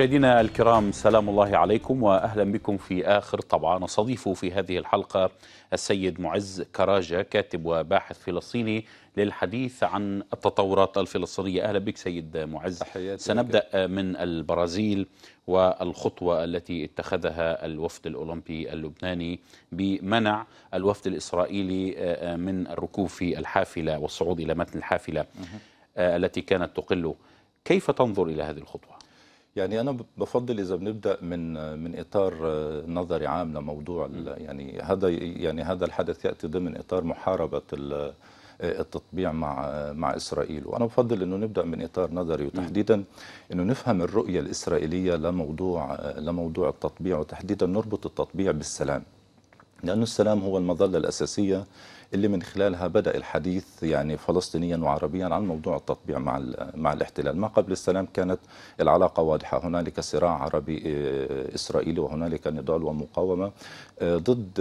مشاهدينا الكرام سلام الله عليكم واهلا بكم في اخر طبعا نستضيف في هذه الحلقه السيد معز كراجة كاتب وباحث فلسطيني للحديث عن التطورات الفلسطينيه اهلا بك سيد معز سنبدا من البرازيل والخطوه التي اتخذها الوفد الاولمبي اللبناني بمنع الوفد الاسرائيلي آه، من الركوب في الحافله والصعود الى متن الحافله آه، التي كانت تقله كيف تنظر الى هذه الخطوه يعني أنا بفضل إذا بنبدأ من من إطار آه، نظري عام لموضوع يعني هذا يعني هذا الحدث يأتي ضمن إطار محاربة آه، التطبيع مع آه، مع اسرائيل وانا بفضل انه نبدا من اطار نظري وتحديدا انه نفهم الرؤيه الاسرائيليه لموضوع لموضوع التطبيع وتحديدا نربط التطبيع بالسلام لانه السلام هو المظله الاساسيه اللي من خلالها بدأ الحديث يعني فلسطينيا وعربيا عن موضوع التطبيع مع مع الاحتلال ما قبل السلام كانت العلاقة واضحة هنالك صراع عربي آه، إسرائيلي وهنالك نضال ومقاومة ضد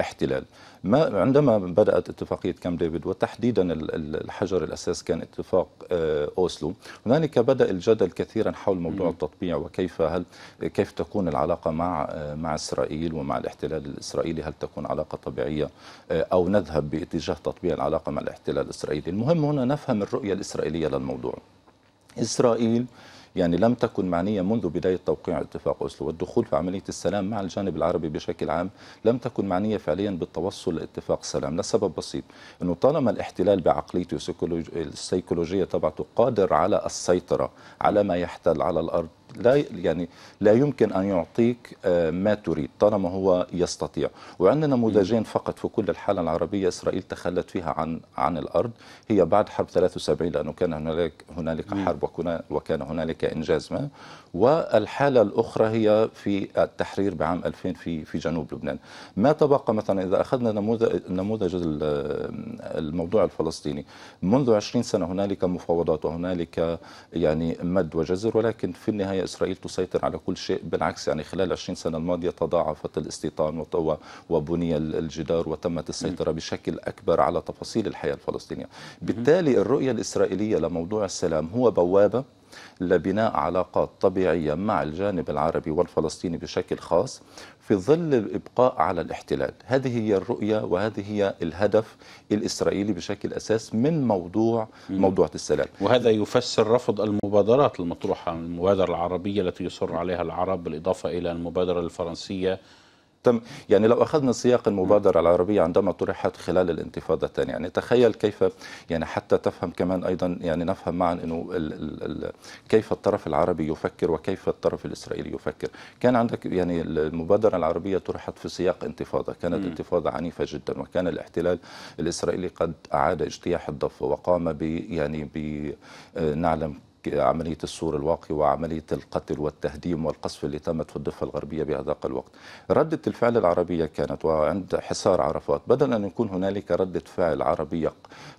احتلال ما عندما بدات اتفاقيه كام ديفيد وتحديدا الحجر الاساس كان اتفاق آه، اوسلو هنالك بدا الجدل كثيرا حول موضوع التطبيع وكيف هل كيف تكون العلاقه مع آه، مع اسرائيل ومع الاحتلال الاسرائيلي هل تكون علاقه طبيعيه آه، او نذهب باتجاه تطبيع العلاقه مع الاحتلال الاسرائيلي المهم هنا نفهم الرؤيه الاسرائيليه للموضوع اسرائيل يعني لم تكن معنية منذ بداية توقيع اتفاق أسلو والدخول في عملية السلام مع الجانب العربي بشكل عام لم تكن معنية فعليا بالتوصل لاتفاق سلام لسبب بسيط أنه طالما الاحتلال بعقليته السيكولوجية تبعته قادر على السيطرة على ما يحتل على الأرض لا يعني لا يمكن أن يعطيك آه، ما تريد طالما هو يستطيع وعندنا نموذجين فقط في كل الحالة العربية إسرائيل تخلت فيها عن عن الأرض هي بعد حرب 73 لأنه كان هنالك هنالك حرب وكان هنالك إنجاز ما والحالة الأخرى هي في التحرير بعام 2000 في في جنوب لبنان ما تبقى مثلا إذا أخذنا نموذج نموذج الموضوع الفلسطيني منذ 20 سنة هنالك مفاوضات وهنالك يعني مد وجزر ولكن في النهاية إسرائيل تسيطر على كل شيء بالعكس يعني خلال 20 سنة الماضية تضاعفت الاستيطان وبني الجدار وتمت السيطرة بشكل أكبر على تفاصيل الحياة الفلسطينية بالتالي الرؤية الإسرائيلية لموضوع السلام هو بوابة لبناء علاقات طبيعية مع الجانب العربي والفلسطيني بشكل خاص في ظل الإبقاء على الاحتلال هذه هي الرؤية وهذه هي الهدف الإسرائيلي بشكل أساس من موضوع مم. موضوع السلام وهذا يفسر رفض المبادرات المطروحة المبادرة العربية التي يصر عليها العرب بالإضافة إلى المبادرة الفرنسية تم يعني لو اخذنا سياق المبادره العربيه عندما طرحت خلال الانتفاضه الثانيه يعني تخيل كيف يعني حتى تفهم كمان ايضا يعني نفهم معا انه ال ال ال كيف الطرف العربي يفكر وكيف الطرف الاسرائيلي يفكر كان عندك يعني المبادره العربيه طرحت في سياق انتفاضه كانت م. انتفاضه عنيفه جدا وكان الاحتلال الاسرائيلي قد اعاد اجتياح الضفه وقام ب يعني بنعلم آه، عملية السور الواقي وعملية القتل والتهديم والقصف اللي تمت في الضفة الغربية بهذاك الوقت ردة الفعل العربية كانت وعند حصار عرفات بدل أن يكون هنالك ردة فعل عربية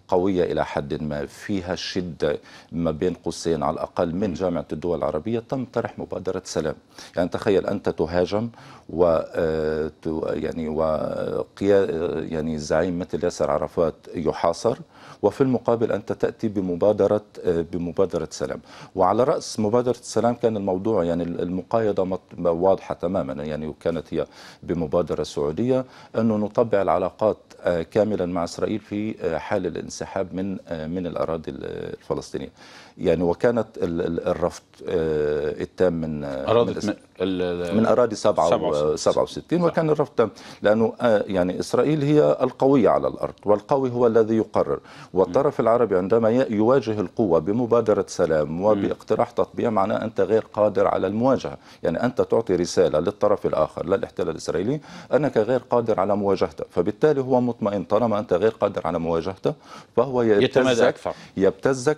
قوية إلى حد ما فيها شدة ما بين قوسين على الأقل من جامعة الدول العربية تم طرح مبادرة سلام يعني تخيل أنت تهاجم و آه، يعني وقيا آه، يعني زعيم مثل ياسر عرفات يحاصر وفي المقابل أنت تأتي بمبادرة آه، بمبادرة سلام وعلى رأس مبادرة السلام كان الموضوع يعني المقايضة واضحة تماما يعني وكانت هي بمبادرة سعودية أنه نطبع العلاقات آه، كاملا مع إسرائيل في آه، حال الانسحاب من من الأراضي الفلسطينية يعني وكانت الرفض التام من أراضي من اراضي 67 وكان الرفض لانه آه، يعني اسرائيل هي القويه على الارض والقوي هو الذي يقرر والطرف العربي عندما يواجه القوه بمبادره سلام وباقتراح تطبيع معناه انت غير قادر على المواجهه يعني انت تعطي رساله للطرف الاخر للاحتلال الاسرائيلي انك غير قادر على مواجهته فبالتالي هو مطمئن طالما انت غير قادر على مواجهته فهو يبتزك يبتزك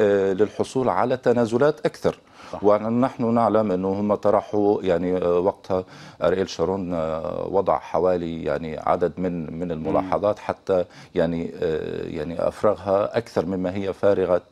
آه، للحصول على تنازلات اكثر ونحن نعلم انه هم طرحوا يعني آه، وقتها اريل آه، شارون آه، وضع حوالي يعني عدد من من الملاحظات حتى يعني يعني افرغها اكثر مما هي فارغه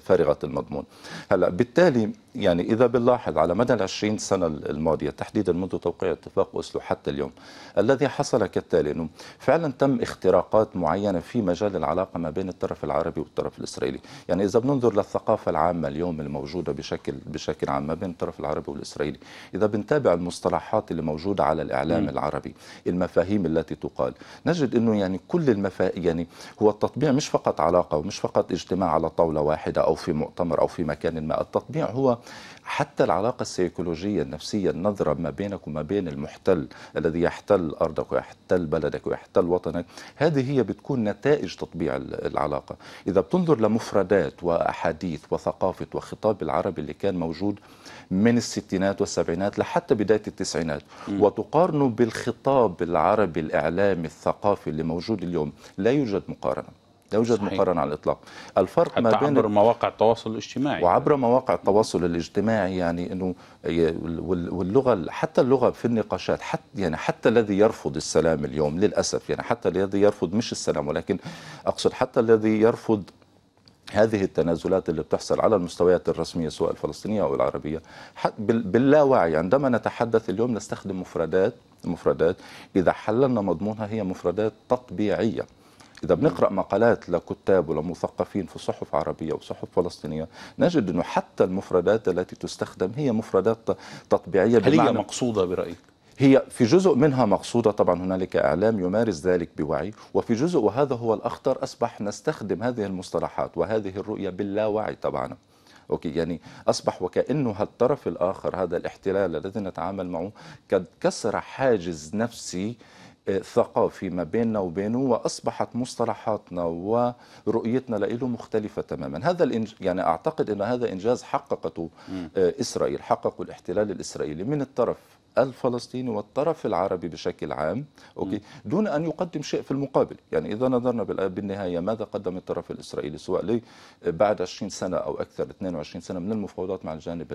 فارغه المضمون هلا بالتالي يعني إذا بنلاحظ على مدى العشرين سنة الماضية تحديدا منذ توقيع اتفاق أسلو حتى اليوم الذي حصل كالتالي أنه فعلا تم اختراقات معينة في مجال العلاقة ما بين الطرف العربي والطرف الإسرائيلي يعني إذا بننظر للثقافة العامة اليوم الموجودة بشكل بشكل عام ما بين الطرف العربي والإسرائيلي إذا بنتابع المصطلحات اللي موجودة على الإعلام م. العربي المفاهيم التي تقال نجد أنه يعني كل المفاهيم يعني هو التطبيع مش فقط علاقة ومش فقط اجتماع على طاولة واحدة أو في مؤتمر أو في مكان ما التطبيع هو حتى العلاقة السيكولوجية النفسية النظرة ما بينك وما بين المحتل الذي يحتل أرضك ويحتل بلدك ويحتل وطنك هذه هي بتكون نتائج تطبيع العلاقة إذا بتنظر لمفردات وأحاديث وثقافة وخطاب العربي اللي كان موجود من الستينات والسبعينات لحتى بداية التسعينات وتقارنه بالخطاب العربي الإعلامي الثقافي اللي موجود اليوم لا يوجد مقارنة لا يوجد مقارنه على الاطلاق الفرق حتى ما بين عبر مواقع التواصل الاجتماعي وعبر مواقع التواصل الاجتماعي يعني انه واللغه حتى اللغه في النقاشات حتى يعني حتى الذي يرفض السلام اليوم للاسف يعني حتى الذي يرفض مش السلام ولكن اقصد حتى الذي يرفض هذه التنازلات اللي بتحصل على المستويات الرسمية سواء الفلسطينية أو العربية باللاوعي عندما نتحدث اليوم نستخدم مفردات مفردات إذا حللنا مضمونها هي مفردات تطبيعية إذا بنقرأ مقالات لكتاب ولمثقفين في صحف عربية وصحف فلسطينية نجد أنه حتى المفردات التي تستخدم هي مفردات تطبيعية هل هي مقصودة برأيك؟ هي في جزء منها مقصودة طبعا هنالك إعلام يمارس ذلك بوعي وفي جزء وهذا هو الأخطر أصبح نستخدم هذه المصطلحات وهذه الرؤية باللاوعي طبعا اوكي يعني اصبح وكانه الطرف الاخر هذا الاحتلال الذي نتعامل معه قد كسر حاجز نفسي ثقافي ما بيننا وبينه واصبحت مصطلحاتنا ورؤيتنا له مختلفه تماما هذا الإنج... يعني اعتقد ان هذا انجاز حققته آه، اسرائيل حققه الاحتلال الاسرائيلي من الطرف الفلسطيني والطرف العربي بشكل عام أوكي دون أن يقدم شيء في المقابل يعني إذا نظرنا بالنهاية ماذا قدم الطرف الإسرائيلي سواء لي بعد 20 سنة أو أكثر 22 سنة من المفاوضات مع الجانب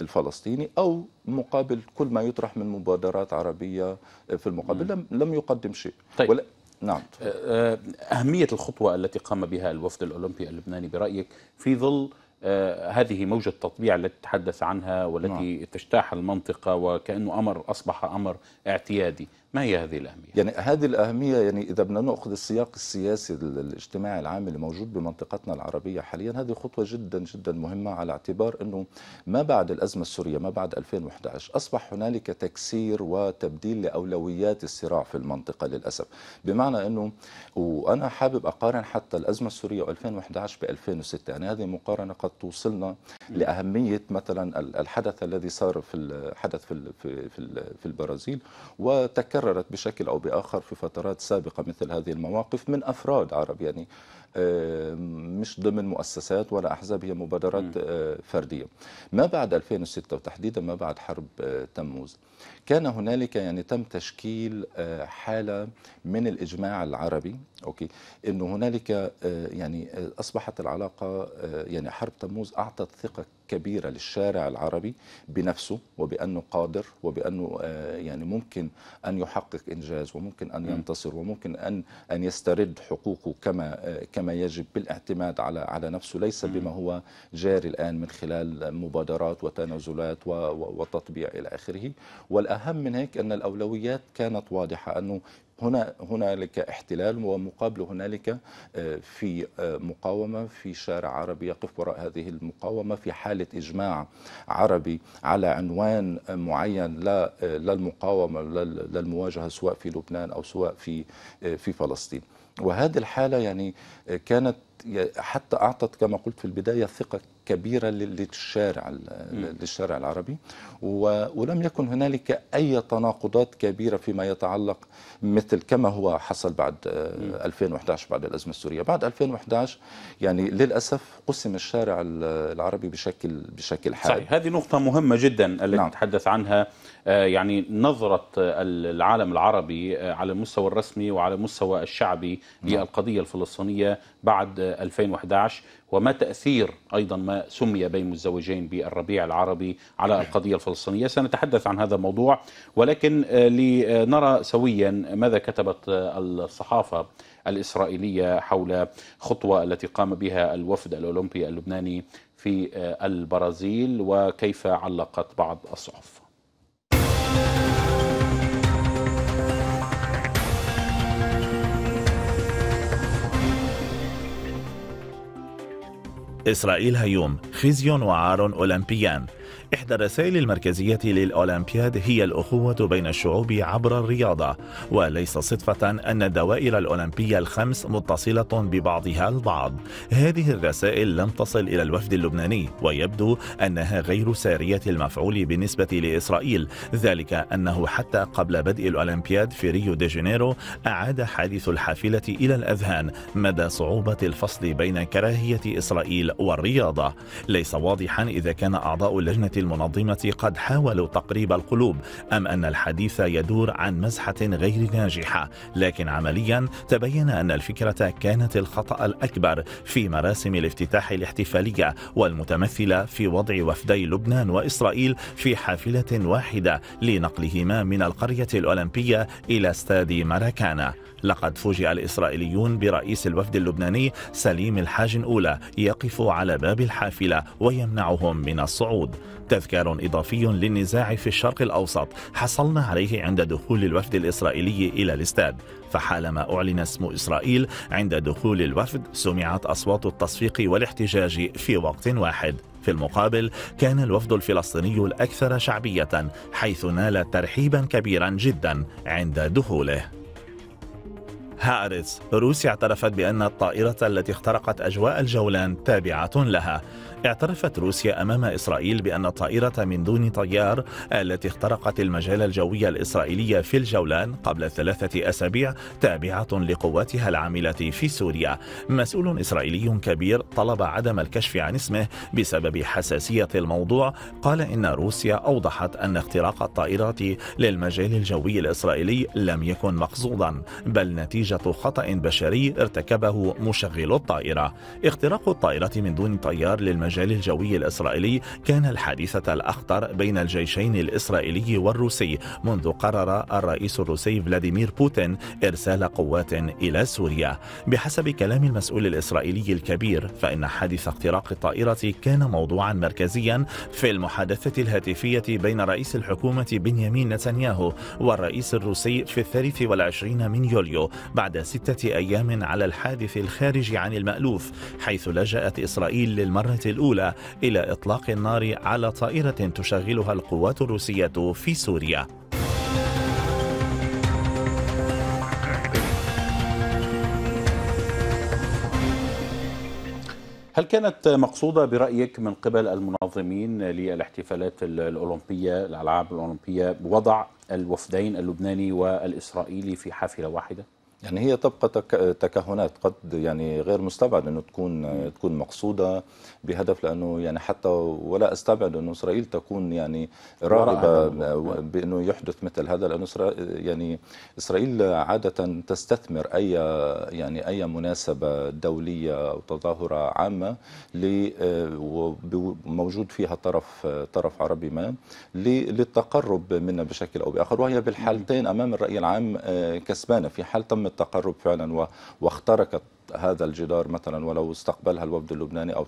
الفلسطيني أو مقابل كل ما يطرح من مبادرات عربية في المقابل لم, لم يقدم شيء طيب. نعم آه، آه، أهمية الخطوة التي قام بها الوفد الأولمبي اللبناني برأيك في ظل آه، هذه موجة التطبيع التي تتحدث عنها والتي نعم. تجتاح المنطقة وكأنه أمر أصبح أمر اعتيادي ما هي هذه الأهمية؟ يعني هذه الأهمية يعني إذا بدنا نأخذ السياق السياسي الاجتماعي العام اللي موجود بمنطقتنا العربية حاليا هذه خطوة جدا جدا مهمة على اعتبار أنه ما بعد الأزمة السورية ما بعد 2011 أصبح هنالك تكسير وتبديل لأولويات الصراع في المنطقة للأسف بمعنى أنه وأنا حابب أقارن حتى الأزمة السورية 2011 ب 2006 يعني هذه مقارنة قد توصلنا لأهمية مثلا الحدث الذي صار في الحدث في في في البرازيل وتكلم تكررت بشكل أو بآخر في فترات سابقة مثل هذه المواقف من أفراد عرب يعني آه، مش ضمن مؤسسات ولا أحزاب هي مبادرات آه، فردية ما بعد 2006 وتحديدا ما بعد حرب آه، تموز كان هنالك يعني تم تشكيل حالة من الإجماع العربي أوكي أنه هنالك يعني أصبحت العلاقة يعني حرب تموز أعطت ثقة كبيرة للشارع العربي بنفسه وبأنه قادر وبأنه يعني ممكن أن يحقق إنجاز وممكن أن ينتصر وممكن أن أن يسترد حقوقه كما كان كما يجب بالاعتماد على على نفسه ليس بما هو جاري الآن من خلال مبادرات وتنازلات وتطبيع إلى آخره والأهم من هيك أن الأولويات كانت واضحة أنه هنا هنالك احتلال ومقابله هنالك آه، في آه، مقاومه في شارع عربي يقف وراء هذه المقاومه في حاله اجماع عربي على عنوان معين لا آه، للمقاومه للمواجهه سواء في لبنان او سواء في في فلسطين. وهذه الحالة يعني كانت حتى أعطت كما قلت في البداية ثقة كبيرة للشارع للشارع العربي ولم يكن هنالك أي تناقضات كبيرة فيما يتعلق مثل كما هو حصل بعد 2011 آه، بعد الأزمة السورية بعد 2011 يعني للأسف قسم الشارع العربي بشكل بشكل حاد صحيح هذه نقطة مهمة جدا التي نعم. تحدث عنها آه، يعني نظرة العالم العربي آه، على المستوى الرسمي وعلى المستوى الشعبي نعم. للقضية الفلسطينية بعد 2011 وما تأثير أيضا ما سمي بين متزوجين بالربيع العربي على نعم. القضية الفلسطينية سنتحدث عن هذا الموضوع ولكن آه، لنرى سويا ماذا كتبت آه، الصحافة الإسرائيلية حول خطوة التي قام بها الوفد الأولمبي اللبناني في آه، البرازيل وكيف علقت بعض الصحف إسرائيل هيوم خزي وعار أولمبيان إحدى الرسائل المركزية للأولمبياد هي الأخوة بين الشعوب عبر الرياضة وليس صدفة أن الدوائر الأولمبية الخمس متصلة ببعضها البعض هذه الرسائل لم تصل إلى الوفد اللبناني ويبدو أنها غير سارية المفعول بالنسبة لإسرائيل ذلك أنه حتى قبل بدء الأولمبياد في ريو دي جانيرو أعاد حادث الحافلة إلى الأذهان مدى صعوبة الفصل بين كراهية إسرائيل والرياضة ليس واضحا إذا كان أعضاء اللجنة المنظمة قد حاولوا تقريب القلوب أم أن الحديث يدور عن مزحة غير ناجحة لكن عمليا تبين أن الفكرة كانت الخطأ الأكبر في مراسم الافتتاح الاحتفالية والمتمثلة في وضع وفدي لبنان وإسرائيل في حافلة واحدة لنقلهما من القرية الأولمبية إلى استاد ماراكانا لقد فوجئ الإسرائيليون برئيس الوفد اللبناني سليم الحاج أولى يقف على باب الحافلة ويمنعهم من الصعود تذكار إضافي للنزاع في الشرق الأوسط حصلنا عليه عند دخول الوفد الإسرائيلي إلى الاستاد فحالما أعلن اسم إسرائيل عند دخول الوفد سمعت أصوات التصفيق والاحتجاج في وقت واحد في المقابل كان الوفد الفلسطيني الأكثر شعبية حيث نال ترحيبا كبيرا جدا عند دخوله هارتس روسيا اعترفت بأن الطائرة التي اخترقت أجواء الجولان تابعة لها اعترفت روسيا أمام إسرائيل بأن الطائرة من دون طيار التي اخترقت المجال الجوي الإسرائيلي في الجولان قبل ثلاثة أسابيع تابعة لقواتها العاملة في سوريا مسؤول إسرائيلي كبير طلب عدم الكشف عن اسمه بسبب حساسية الموضوع قال إن روسيا أوضحت أن اختراق الطائرة للمجال الجوي الإسرائيلي لم يكن مقصودا بل نتيجة نتيجة خطأ بشري ارتكبه مشغل الطائرة اختراق الطائرة من دون طيار للمجال الجوي الإسرائيلي كان الحادثة الأخطر بين الجيشين الإسرائيلي والروسي منذ قرر الرئيس الروسي فلاديمير بوتين إرسال قوات إلى سوريا بحسب كلام المسؤول الإسرائيلي الكبير فإن حادث اختراق الطائرة كان موضوعا مركزيا في المحادثة الهاتفية بين رئيس الحكومة بنيامين نتنياهو والرئيس الروسي في الثالث والعشرين من يوليو بعد ستة أيام على الحادث الخارج عن المألوف حيث لجأت إسرائيل للمرة الأولى إلى إطلاق النار على طائرة تشغلها القوات الروسية في سوريا هل كانت مقصودة برأيك من قبل المنظمين للاحتفالات الأولمبية الألعاب الأولمبية وضع الوفدين اللبناني والإسرائيلي في حافلة واحدة؟ يعني هي تبقى تكهنات قد يعني غير مستبعد انه تكون م. تكون مقصوده بهدف لانه يعني حتى ولا استبعد انه اسرائيل تكون يعني راغبه بانه يحدث مثل هذا لانه يعني اسرائيل عاده تستثمر اي يعني اي مناسبه دوليه او تظاهره عامه موجود فيها طرف طرف عربي ما للتقرب منا بشكل او باخر وهي بالحالتين امام الراي العام آه، كسبانه في حال تم التقرب فعلا واخترقت هذا الجدار مثلا ولو استقبلها الوفد اللبناني او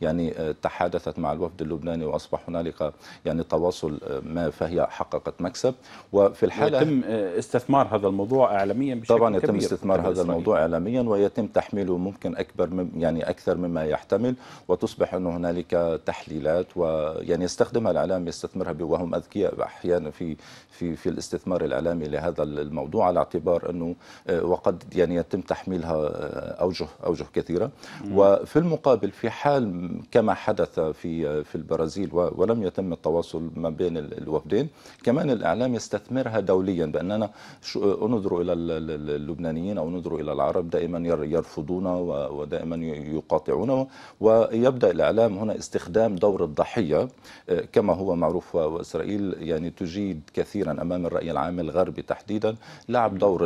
يعني آه، تحادثت مع الوفد اللبناني واصبح هنالك يعني تواصل آه، ما فهي حققت مكسب وفي الحاله يتم آه، استثمار هذا الموضوع اعلاميا بشكل طبعا يتم كبير استثمار هذا إسرائيل. الموضوع اعلاميا ويتم تحميله ممكن اكبر من يعني اكثر مما يحتمل وتصبح انه هنالك تحليلات ويعني يستخدمها الاعلام يستثمرها وهم اذكياء احيانا في في في الاستثمار الاعلامي لهذا الموضوع على اعتبار انه وقد يعني يتم تحميلها أوجه أوجه كثيرة وفي المقابل في حال كما حدث في في البرازيل ولم يتم التواصل ما بين الوفدين كمان الإعلام يستثمرها دوليا بأننا انظروا إلى اللبنانيين أو انظروا إلى العرب دائما يرفضون ودائما يقاطعون ويبدأ الإعلام هنا استخدام دور الضحية آه، كما هو معروف وإسرائيل يعني تجيد كثيرا أمام الرأي العام الغربي تحديدا لعب دور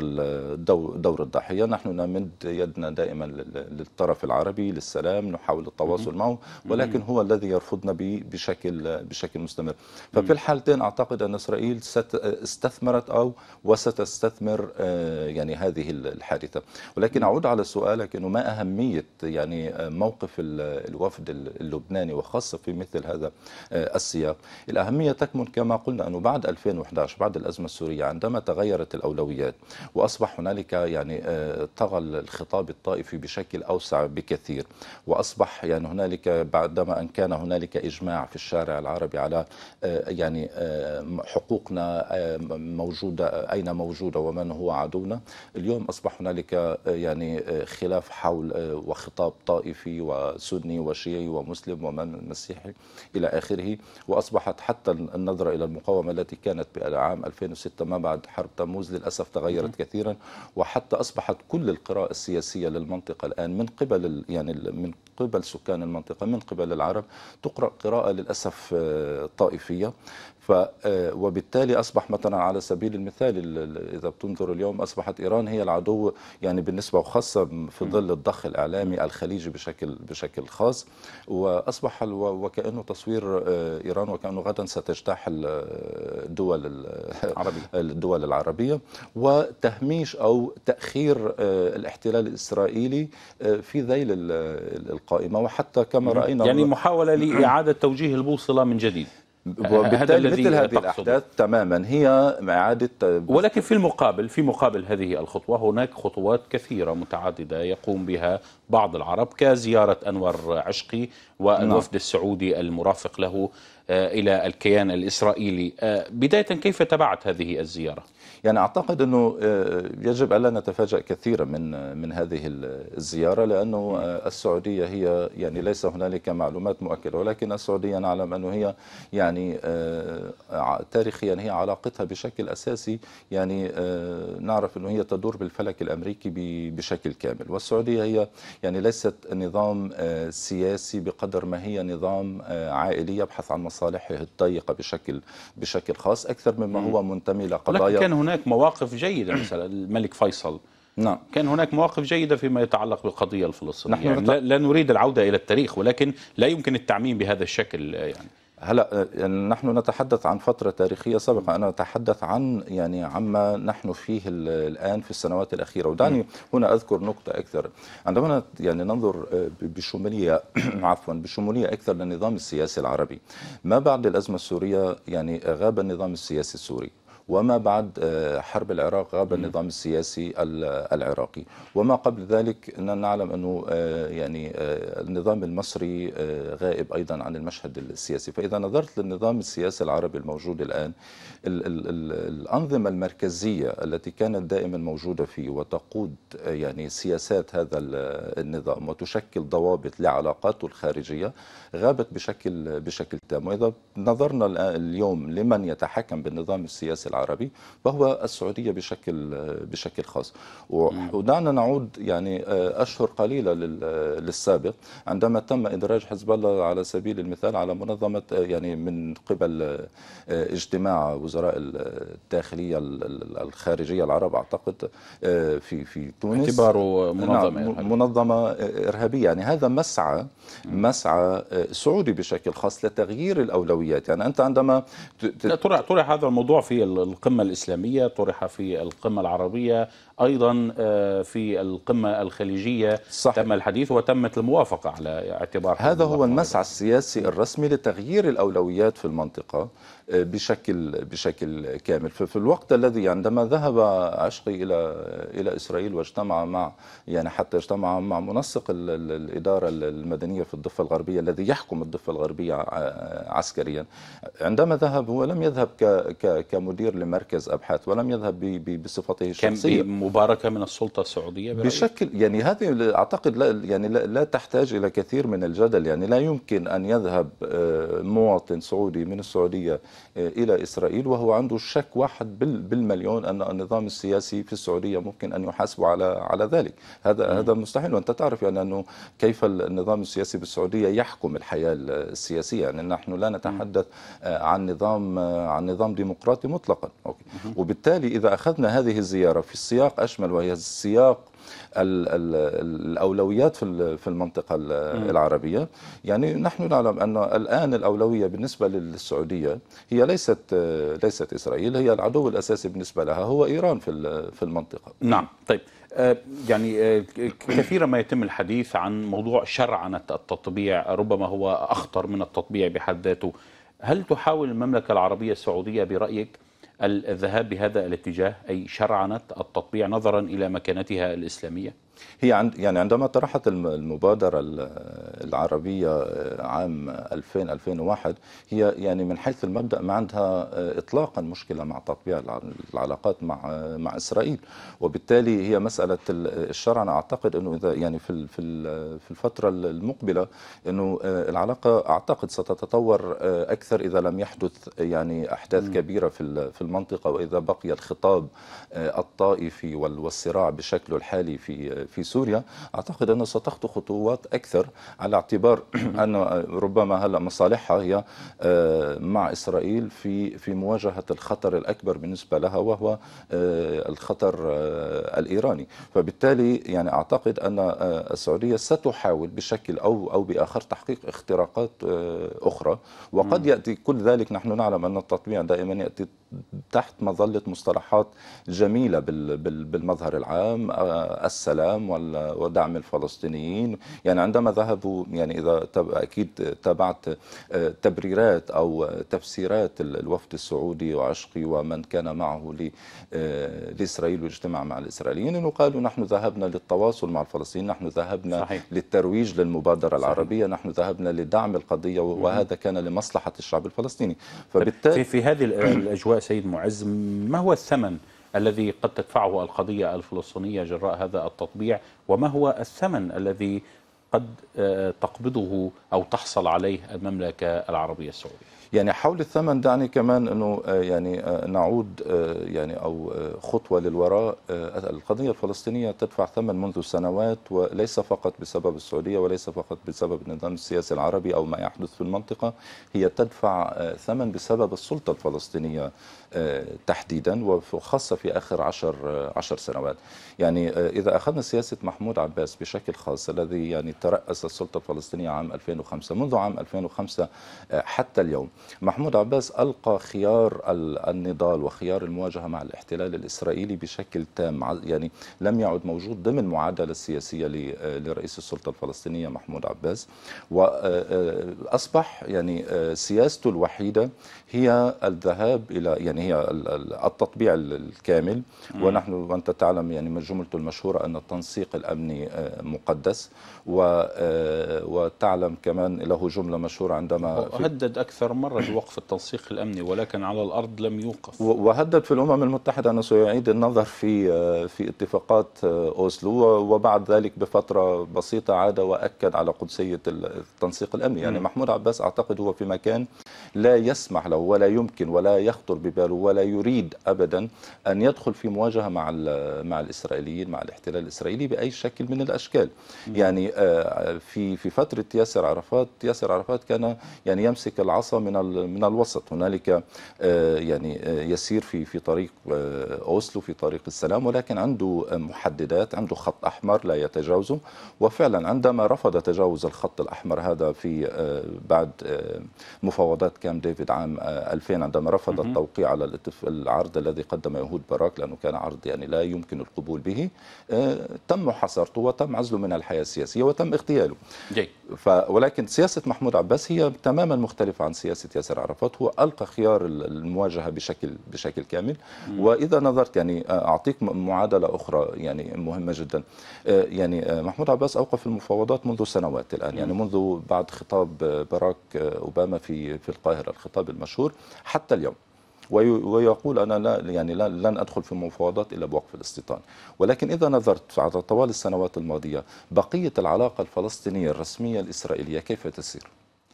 دور الضحية نحن نمد يدنا دائما دائما للطرف العربي للسلام نحاول التواصل معه ولكن هو الذي يرفضنا بشكل بشكل مستمر ففي الحالتين اعتقد ان اسرائيل استثمرت او وستستثمر آه، يعني هذه الحادثه ولكن اعود على سؤالك انه ما اهميه يعني آه، موقف الوفد اللبناني وخاصه في مثل هذا آه، السياق الاهميه تكمن كما قلنا انه بعد 2011 بعد الازمه السوريه عندما تغيرت الاولويات واصبح هنالك يعني طغى الخطاب الطائفي الطائفي بشكل أوسع بكثير وأصبح يعني هنالك بعدما أن كان هنالك إجماع في الشارع العربي على آه، يعني آه، حقوقنا آه، موجودة أين موجودة ومن هو عدونا اليوم أصبح هنالك يعني خلاف حول وخطاب طائفي وسني وشيعي ومسلم ومن مسيحي إلى آخره وأصبحت حتى النظرة إلى المقاومة التي كانت بعام 2006 ما بعد حرب تموز للأسف تغيرت كثيرا وحتى أصبحت كل القراءة السياسية للمنطقة الآن من قبل يعني من قبل سكان المنطقة من قبل العرب تقرأ قراءة للأسف آه، طائفية ف آه، وبالتالي اصبح مثلا على سبيل المثال اذا بتنظر اليوم اصبحت ايران هي العدو يعني بالنسبه وخاصه في ظل الضخ الاعلامي الخليجي بشكل بشكل خاص واصبح وكانه تصوير آه، ايران وكانه غدا ستجتاح آه، الدول العربيه الدول العربيه وتهميش او تاخير الاحتلال الاسرائيلي في ذيل القائمه وحتى كما راينا يعني محاوله لاعاده توجيه البوصله من جديد آه، وبالتالي مثل هذه تقصد. الاحداث تماما هي اعاده ولكن في المقابل في مقابل هذه الخطوه هناك خطوات كثيره متعدده يقوم بها بعض العرب كزياره انور عشقي والوفد نعم. السعودي المرافق له آه، الى الكيان الاسرائيلي آه، بدايه كيف تبعت هذه الزياره يعني أعتقد أنه آه، يجب ألا نتفاجأ كثيرا من من هذه الزيارة لأنه آه، السعودية هي يعني ليس هنالك معلومات مؤكدة ولكن السعودية نعلم أنه هي يعني آه، تاريخيا هي علاقتها بشكل أساسي يعني نعرف أنه هي تدور بالفلك الأمريكي بشكل كامل والسعودية هي يعني ليست نظام سياسي بقدر ما هي نظام عائلي يبحث عن مصالحه الضيقة بشكل بشكل خاص أكثر مما هو منتمي لقضايا كان هناك هناك مواقف جيدة مثلا الملك فيصل نعم كان هناك مواقف جيدة فيما يتعلق بالقضية الفلسطينية نحن يعني لا, نريد العودة إلى التاريخ ولكن لا يمكن التعميم بهذا الشكل يعني هلا يعني نحن نتحدث عن فترة تاريخية سابقة أنا أتحدث عن يعني عما نحن فيه الآن في السنوات الأخيرة ودعني هنا أذكر نقطة أكثر عندما يعني ننظر آه، بشمولية عفوا بشمولية أكثر للنظام السياسي العربي ما بعد الأزمة السورية يعني غاب النظام السياسي السوري وما بعد آه، حرب العراق غاب النظام السياسي العراقي وما قبل ذلك نعلم أنه آه، يعني آه، النظام المصري غائب أيضا عن المشهد السياسي فإذا نظرت للنظام السياسي العربي الموجود الآن الـ الـ الـ الأنظمة المركزية التي كانت دائما موجودة فيه وتقود يعني سياسات هذا النظام وتشكل ضوابط لعلاقاته الخارجية غابت بشكل بشكل تام وإذا نظرنا اليوم لمن يتحكم بالنظام السياسي العربي وهو السعوديه بشكل بشكل خاص ودعنا نعود يعني آه، اشهر قليله آه، للسابق عندما تم ادراج حزب الله على سبيل المثال على منظمه آه، يعني من قبل اجتماع وزراء الداخليه الخارجيه العرب اعتقد في في تونس اعتباره نعم، منظمه إرهابية. منظمه ارهابيه يعني هذا مسعى مسعى سعودي بشكل خاص لتغيير الاولويات يعني انت عندما ت... طرح هذا الموضوع في القمة الإسلامية طرح في القمة العربية أيضا آه، في القمة الخليجية صحيح. تم الحديث وتمت الموافقة على اعتبار هذا هو المسعى السياسي الرسمي لتغيير الأولويات في المنطقة آه، بشكل بشكل كامل ففي الوقت الذي عندما ذهب عشقي الى الى اسرائيل واجتمع مع يعني حتى اجتمع مع منسق الاداره المدنيه في الضفه الغربيه الذي يحكم الضفه الغربيه آه، عسكريا عندما ذهب هو لم يذهب كمدير لمركز ابحاث ولم يذهب بصفته الشخصيه مباركه من السلطه السعوديه برأيك؟ بشكل يعني هذه اعتقد لا يعني لا, لا تحتاج الى كثير من الجدل يعني لا يمكن ان يذهب آه، مواطن سعودي من السعوديه آه، الى اسرائيل وهو عنده شك واحد بالمليون ان النظام السياسي في السعوديه ممكن ان يحاسب على على ذلك هذا م. هذا مستحيل وانت تعرف يعني انه كيف النظام السياسي بالسعوديه يحكم الحياه السياسيه يعني نحن لا نتحدث آه، عن نظام عن نظام ديمقراطي مطلقا أوكي. وبالتالي اذا اخذنا هذه الزياره في السياق سياق أشمل وهي السياق الأولويات في في المنطقة العربية يعني نحن نعلم أن الآن الأولوية بالنسبة للسعودية هي ليست ليست إسرائيل هي العدو الأساسي بالنسبة لها هو إيران في في المنطقة نعم طيب آه، يعني آه، كثيرا ما يتم الحديث عن موضوع شرعنة التطبيع ربما هو أخطر من التطبيع بحد ذاته هل تحاول المملكة العربية السعودية برأيك الذهاب بهذا الاتجاه أي شرعنة التطبيع نظرا إلى مكانتها الإسلامية هي عند يعني عندما طرحت المبادرة العربية آه، عام 2000 2001 هي يعني من حيث المبدأ ما عندها آه، إطلاقا مشكلة مع تطبيع العلاقات مع آه، مع إسرائيل وبالتالي هي مسألة الشرع أنا أعتقد أنه إذا يعني في في الفترة المقبلة أنه العلاقة أعتقد ستتطور أكثر إذا لم يحدث يعني أحداث كبيرة في في المنطقة وإذا بقي الخطاب الطائفي والصراع بشكله الحالي في في سوريا أعتقد أنها ستخطو خطوات أكثر على اعتبار أن ربما هلا مصالحها هي آه، مع إسرائيل في في مواجهة الخطر الأكبر بالنسبة لها وهو آه، الخطر آه، الإيراني فبالتالي يعني أعتقد أن السعودية ستحاول بشكل أو أو بآخر تحقيق اختراقات أخرى وقد يأتي كل ذلك نحن نعلم أن التطبيع دائما يأتي تحت مظلة مصطلحات جميلة بالمظهر العام آه، السلام ودعم الفلسطينيين يعني عندما ذهبوا يعني إذا أكيد تابعت آه، تبريرات أو تفسيرات الوفد السعودي وعشقي ومن كان معه آه، لإسرائيل والاجتماع مع الإسرائيليين أنه قالوا نحن ذهبنا للتواصل مع الفلسطينيين نحن ذهبنا صحيح. للترويج للمبادرة العربية صحيح. نحن ذهبنا لدعم القضية وهذا كان لمصلحة الشعب الفلسطيني طيب، فبالتالي في, في هذه الأجواء سيد معز ما هو الثمن الذي قد تدفعه القضية الفلسطينية جراء هذا التطبيع وما هو الثمن الذي قد آه، تقبضه أو تحصل عليه المملكة العربية السعودية يعني حول الثمن دعني كمان انه آه، يعني آه، نعود آه، يعني او خطوه للوراء القضيه الفلسطينيه تدفع ثمن منذ سنوات وليس فقط بسبب السعوديه وليس فقط بسبب النظام السياسي العربي او ما يحدث في المنطقه هي تدفع ثمن بسبب السلطه الفلسطينيه تحديدا وخاصة في آخر عشر, عشر سنوات يعني آه، إذا أخذنا سياسة محمود عباس بشكل خاص الذي يعني ترأس السلطة الفلسطينية عام 2005 منذ عام 2005 آه، حتى اليوم محمود عباس ألقى خيار النضال وخيار المواجهة مع الاحتلال الإسرائيلي بشكل تام يعني لم يعد موجود ضمن المعادلة السياسية لرئيس السلطة الفلسطينية محمود عباس وأصبح آه، يعني سياسته الوحيدة هي الذهاب إلى يعني هي التطبيع الكامل ونحن وانت تعلم يعني من جملته المشهوره ان التنسيق الامني آه، مقدس آه، وتعلم كمان له جمله مشهوره عندما هدد اكثر مره بوقف التنسيق الامني ولكن على الارض لم يوقف وهدد في الامم المتحده انه سيعيد النظر في آه، في اتفاقات اوسلو وبعد ذلك بفتره بسيطه عاد واكد على قدسيه التنسيق الامني يعني محمود عباس اعتقد هو في مكان لا يسمح له ولا يمكن ولا يخطر بباله يقدر ولا يريد أبدا أن يدخل في مواجهة مع مع الإسرائيليين مع الاحتلال الإسرائيلي بأي شكل من الأشكال يعني آه، في في فترة ياسر عرفات ياسر عرفات كان يعني يمسك العصا من من الوسط هنالك آه، يعني آه، يسير في في طريق أوسلو في طريق السلام ولكن عنده محددات عنده خط أحمر لا يتجاوزه وفعلا عندما رفض تجاوز الخط الأحمر هذا في بعد مفاوضات كام ديفيد عام 2000 عندما رفض التوقيع على العرض الذي قدم يهود باراك لأنه كان عرض يعني لا يمكن القبول به آه، تم محاصرته وتم عزله من الحياة السياسية وتم اغتياله ف... ولكن سياسة محمود عباس هي تماما مختلفة عن سياسة ياسر عرفات هو ألقى خيار المواجهة بشكل بشكل كامل وإذا نظرت يعني آه، أعطيك معادلة أخرى يعني مهمة جدا آه، يعني محمود عباس أوقف المفاوضات منذ سنوات الآن يعني منذ بعد خطاب باراك أوباما في في القاهرة الخطاب المشهور حتى اليوم ويقول أنا لا يعني لن أدخل في مفاوضات إلا بوقف الاستيطان ولكن إذا نظرت على طوال السنوات الماضية بقية العلاقة الفلسطينية الرسمية الإسرائيلية كيف تسير؟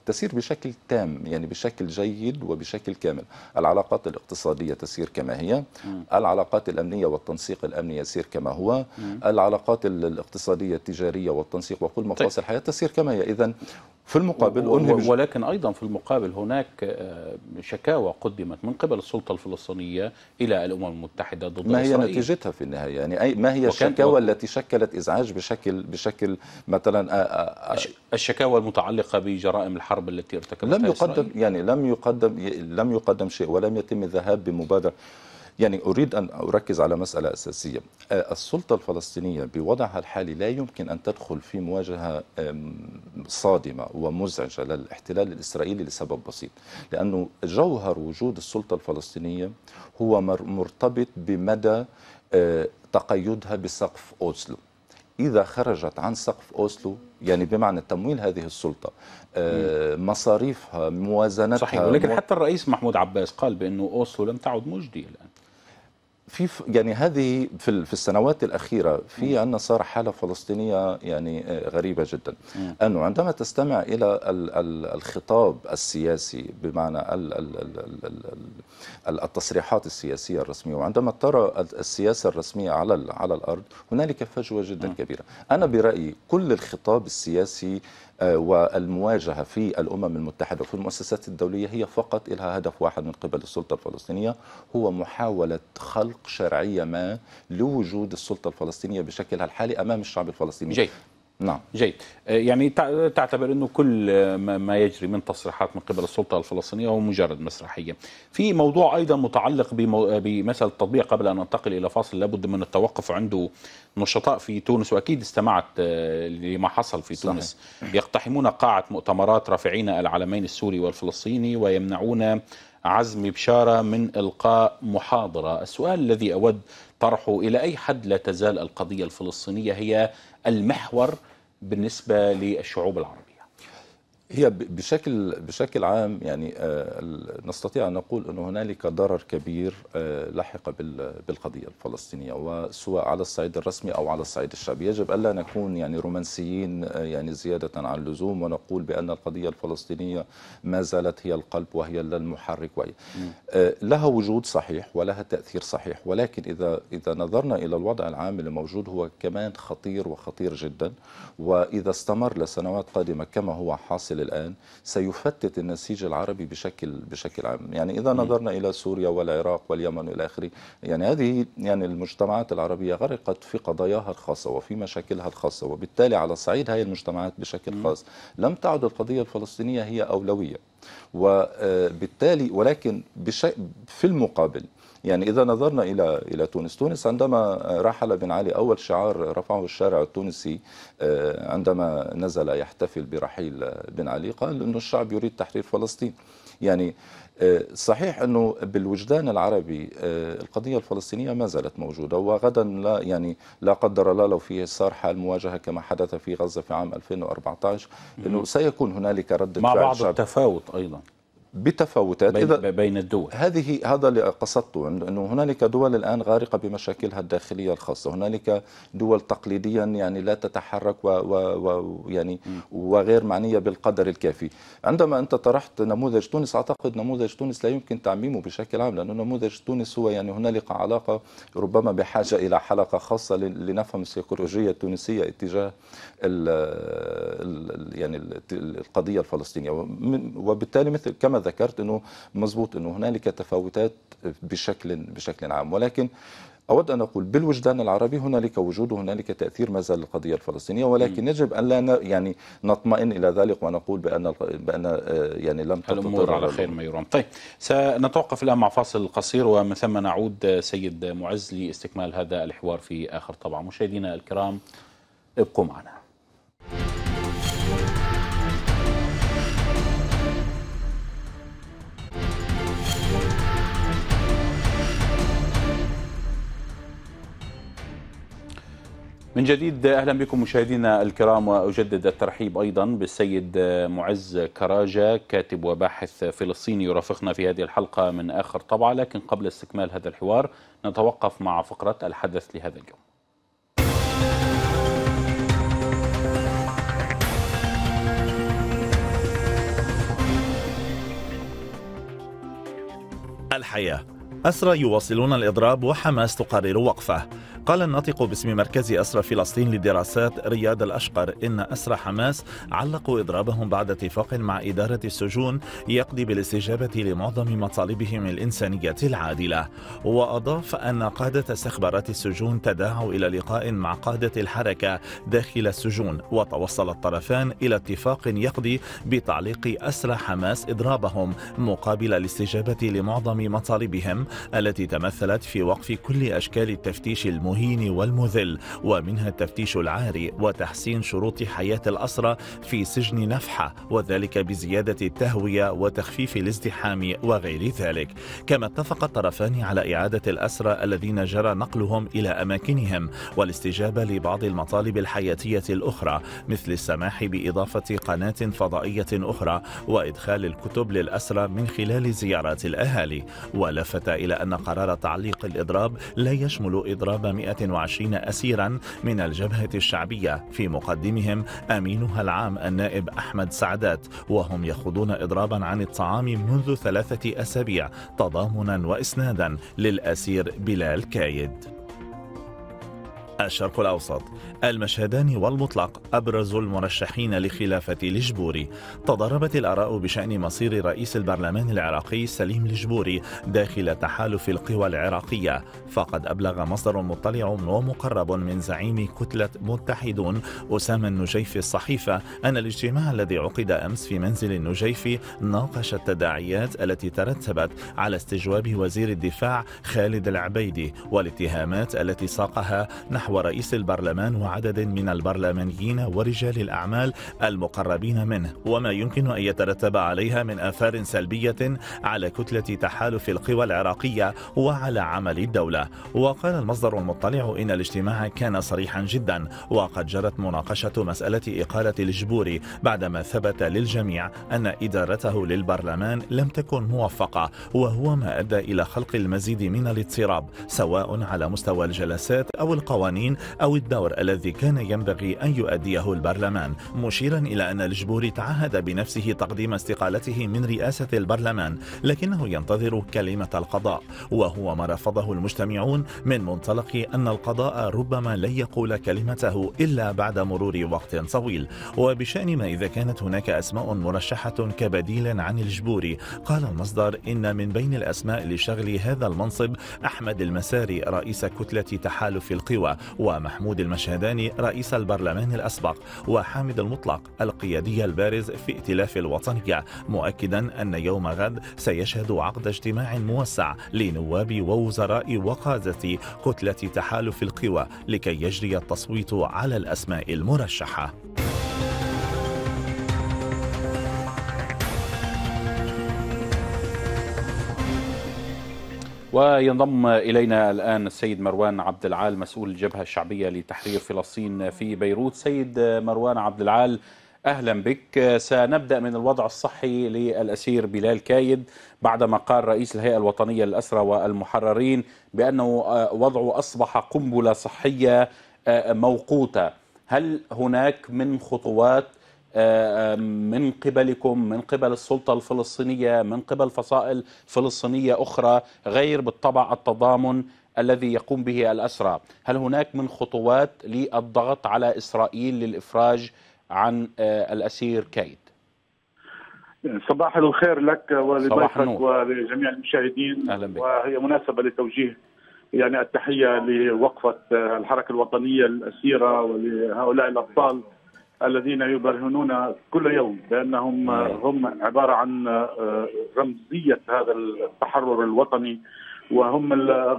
تسير بشكل تام يعني بشكل جيد وبشكل كامل العلاقات الاقتصادية تسير كما هي م. العلاقات الأمنية والتنسيق الأمني يسير كما هو م. العلاقات الاقتصادية التجارية والتنسيق وكل مفاصل طيب. الحياة تسير كما هي إذا في المقابل أنهي ولكن أيضا في المقابل هناك آه، شكاوى قدمت من قبل السلطة الفلسطينية إلى الأمم المتحدة ضد ما هي إسرائيل. نتيجتها في النهاية يعني أي ما هي الشكاوى و... التي شكلت إزعاج بشكل بشكل مثلا أ... آه، أ... آه، الشكاوى المتعلقة بجرائم الحرب التي ارتكبتها لم يقدم إسرائيل. يعني لم يقدم لم يقدم شيء ولم يتم الذهاب بمبادرة يعني أريد أن أركز على مسألة أساسية آه، السلطة الفلسطينية بوضعها الحالي لا يمكن أن تدخل في مواجهة صادمة ومزعجة للاحتلال الإسرائيلي لسبب بسيط لأنه جوهر وجود السلطة الفلسطينية هو مرتبط بمدى آه، تقيدها بسقف أوسلو إذا خرجت عن سقف أوسلو يعني بمعنى تمويل هذه السلطه آه، مصاريفها موازنتها صحيح ولكن حتى الرئيس محمود عباس قال بانه اوسلو لم تعد مجدية الان في يعني هذه في في السنوات الاخيره في عندنا صار حاله فلسطينيه يعني آه، غريبه جدا انه عندما تستمع الى الخطاب السياسي بمعنى التصريحات السياسيه الرسميه وعندما ترى السياسه الرسميه على على الارض هنالك فجوه جدا كبيره انا برايي كل الخطاب السياسي والمواجهة في الأمم المتحدة وفي المؤسسات الدولية هي فقط لها هدف واحد من قبل السلطة الفلسطينية هو محاولة خلق شرعية ما لوجود السلطة الفلسطينية بشكلها الحالي أمام الشعب الفلسطيني جي. نعم جيد آه، يعني تعتبر انه كل آه، ما يجري من تصريحات من قبل السلطه الفلسطينيه هو مجرد مسرحيه. في موضوع ايضا متعلق بمساله آه، التطبيع قبل ان انتقل الى فاصل لابد من التوقف عنده نشطاء في تونس واكيد استمعت لما حصل في صحيح. تونس يقتحمون قاعه مؤتمرات رافعين العلمين السوري والفلسطيني ويمنعون عزمي بشارة من إلقاء محاضرة السؤال الذي أود طرحه إلى أي حد لا تزال القضية الفلسطينية هي المحور بالنسبه للشعوب العربيه هي بشكل بشكل عام يعني آه، نستطيع ان نقول انه هنالك ضرر كبير آه، لحق بالقضيه الفلسطينيه وسواء على الصعيد الرسمي او على الصعيد الشعبي يجب الا نكون يعني رومانسيين آه، يعني زياده عن اللزوم ونقول بان القضيه الفلسطينيه ما زالت هي القلب وهي المحرك وهي لها وجود صحيح ولها تاثير صحيح ولكن اذا اذا نظرنا الى الوضع العام الموجود هو كمان خطير وخطير جدا واذا استمر لسنوات قادمه كما هو حاصل الآن سيفتت النسيج العربي بشكل بشكل عام يعني إذا نظرنا إلى سوريا والعراق واليمن إلى آخره يعني هذه يعني المجتمعات العربية غرقت في قضاياها الخاصة وفي مشاكلها الخاصة وبالتالي على صعيد هذه المجتمعات بشكل خاص لم تعد القضية الفلسطينية هي أولوية وبالتالي آه، ولكن في المقابل يعني إذا نظرنا إلى إلى تونس تونس عندما رحل بن علي أول شعار رفعه الشارع التونسي آه، عندما نزل يحتفل برحيل بن علي قال أنه الشعب يريد تحرير فلسطين يعني آه، صحيح انه بالوجدان العربي آه، القضيه الفلسطينيه ما زالت موجوده وغدا لا يعني لا قدر الله لو في صار حال مواجهه كما حدث في غزه في عام 2014 انه سيكون هنالك رد مع فعل مع بعض التفاوت ايضا بتفاوتات بين, إذا بين الدول هذه هذا اللي قصدته انه هنالك دول الان غارقه بمشاكلها الداخليه الخاصه هنالك دول تقليديا يعني لا تتحرك و, و, و يعني وغير معنيه بالقدر الكافي عندما انت طرحت نموذج تونس اعتقد نموذج تونس لا يمكن تعميمه بشكل عام لانه نموذج تونس هو يعني هنالك علاقه ربما بحاجه الى حلقه خاصه لنفهم السيكولوجيه التونسيه اتجاه الـ الـ يعني القضيه الفلسطينيه وبالتالي مثل كما ذكرت انه مظبوط انه هنالك تفاوتات بشكل بشكل عام ولكن أود أن أقول بالوجدان العربي هنالك وجود وهنالك تأثير ما زال للقضيه الفلسطينية ولكن يجب أن لا يعني نطمئن إلى ذلك ونقول بأن بأن آه، يعني لم تتطور الأمور على خير ما يرام طيب سنتوقف الآن مع فاصل قصير ومن ثم نعود سيد معز لاستكمال هذا الحوار في آخر طبعا مشاهدينا الكرام ابقوا معنا من جديد اهلا بكم مشاهدينا الكرام واجدد الترحيب ايضا بالسيد معز كراجا كاتب وباحث فلسطيني يرافقنا في هذه الحلقه من اخر طبعه لكن قبل استكمال هذا الحوار نتوقف مع فقره الحدث لهذا اليوم. الحياه أسرى يواصلون الإضراب وحماس تقرر وقفه قال الناطق باسم مركز أسرى فلسطين للدراسات رياض الأشقر إن أسرى حماس علقوا إضرابهم بعد اتفاق مع إدارة السجون يقضي بالاستجابة لمعظم مطالبهم الإنسانية العادلة وأضاف أن قادة استخبارات السجون تداعوا إلى لقاء مع قادة الحركة داخل السجون وتوصل الطرفان إلى اتفاق يقضي بتعليق أسرى حماس إضرابهم مقابل الاستجابة لمعظم مطالبهم التي تمثلت في وقف كل أشكال التفتيش الموجود المهين والمذل ومنها التفتيش العاري وتحسين شروط حياة الأسرة في سجن نفحة وذلك بزيادة التهوية وتخفيف الازدحام وغير ذلك كما اتفق الطرفان على إعادة الأسرى الذين جرى نقلهم إلى أماكنهم والاستجابة لبعض المطالب الحياتية الأخرى مثل السماح بإضافة قناة فضائية أخرى وإدخال الكتب للأسرى من خلال زيارات الأهالي ولفت إلى أن قرار تعليق الإضراب لا يشمل إضراب 120 أسيرا من الجبهة الشعبية في مقدمهم أمينها العام النائب أحمد سعدات وهم يخوضون إضرابا عن الطعام منذ ثلاثة أسابيع تضامنا وإسنادا للأسير بلال كايد الشرق الأوسط المشهدان والمطلق أبرز المرشحين لخلافة الجبوري تضاربت الآراء بشأن مصير رئيس البرلمان العراقي سليم الجبوري داخل تحالف القوى العراقية فقد أبلغ مصدر مطلع ومقرب من زعيم كتلة متحدون أسامة النجيف الصحيفة أن الاجتماع الذي عقد أمس في منزل النجيفي ناقش التداعيات التي ترتبت على استجواب وزير الدفاع خالد العبيدي والاتهامات التي ساقها نحو ورئيس البرلمان وعدد من البرلمانيين ورجال الأعمال المقربين منه وما يمكن أن يترتب عليها من آثار سلبية على كتلة تحالف القوى العراقية وعلى عمل الدولة وقال المصدر المطلع إن الاجتماع كان صريحا جدا وقد جرت مناقشة مسألة إقالة الجبوري بعدما ثبت للجميع أن إدارته للبرلمان لم تكن موفقة وهو ما أدى إلى خلق المزيد من الاضطراب سواء على مستوى الجلسات أو القوانين القوانين أو الدور الذي كان ينبغي أن يؤديه البرلمان مشيرا إلى أن الجبوري تعهد بنفسه تقديم استقالته من رئاسة البرلمان لكنه ينتظر كلمة القضاء وهو ما رفضه المجتمعون من منطلق أن القضاء ربما لن يقول كلمته إلا بعد مرور وقت طويل وبشأن ما إذا كانت هناك أسماء مرشحة كبديل عن الجبوري قال المصدر إن من بين الأسماء لشغل هذا المنصب أحمد المساري رئيس كتلة تحالف القوى ومحمود المشهداني رئيس البرلمان الأسبق وحامد المطلق القيادي البارز في ائتلاف الوطنية مؤكدا أن يوم غد سيشهد عقد اجتماع موسع لنواب ووزراء وقادة كتلة تحالف القوى لكي يجري التصويت على الأسماء المرشحة وينضم إلينا الآن السيد مروان عبد العال مسؤول الجبهة الشعبية لتحرير فلسطين في بيروت سيد مروان عبد العال أهلا بك سنبدأ من الوضع الصحي للأسير بلال كايد بعدما قال رئيس الهيئة الوطنية للأسرى والمحررين بأنه آه، وضعه أصبح قنبلة صحية آه، موقوتة هل هناك من خطوات آه، آه، من قبلكم من قبل السلطة الفلسطينية من قبل فصائل فلسطينية أخرى غير بالطبع التضامن الذي يقوم به الأسرى هل هناك من خطوات للضغط على إسرائيل للإفراج عن آه، الأسير كايد صباح الخير لك ولضيفك ولجميع المشاهدين أهلا بك. وهي مناسبة لتوجيه يعني التحية لوقفة الحركة الوطنية الأسيرة ولهؤلاء الأبطال الذين يبرهنون كل يوم بانهم نعم. هم عباره عن آه، رمزيه هذا التحرر الوطني وهم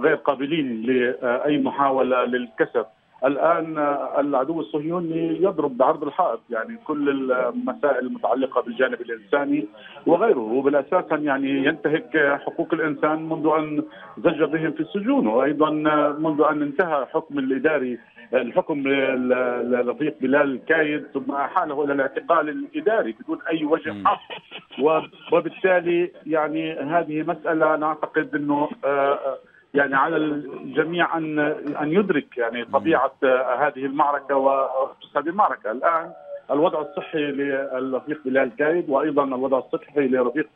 غير قابلين لاي محاوله للكسب الان آه، العدو الصهيوني يضرب بعرض الحائط يعني كل المسائل المتعلقه بالجانب الانساني وغيره وبالاساس يعني ينتهك حقوق الانسان منذ ان زج بهم في السجون وايضا آه، منذ ان انتهى حكم الاداري الحكم للرفيق بلال الكايد ثم احاله الى الاعتقال الاداري بدون اي وجه حق وبالتالي يعني هذه مساله انا اعتقد انه آه، آه، يعني على الجميع ان ان يدرك يعني طبيعه آه، هذه المعركه وهذه المعركه الان الوضع الصحي للرفيق بلال كايد وايضا الوضع الصحي لرفيق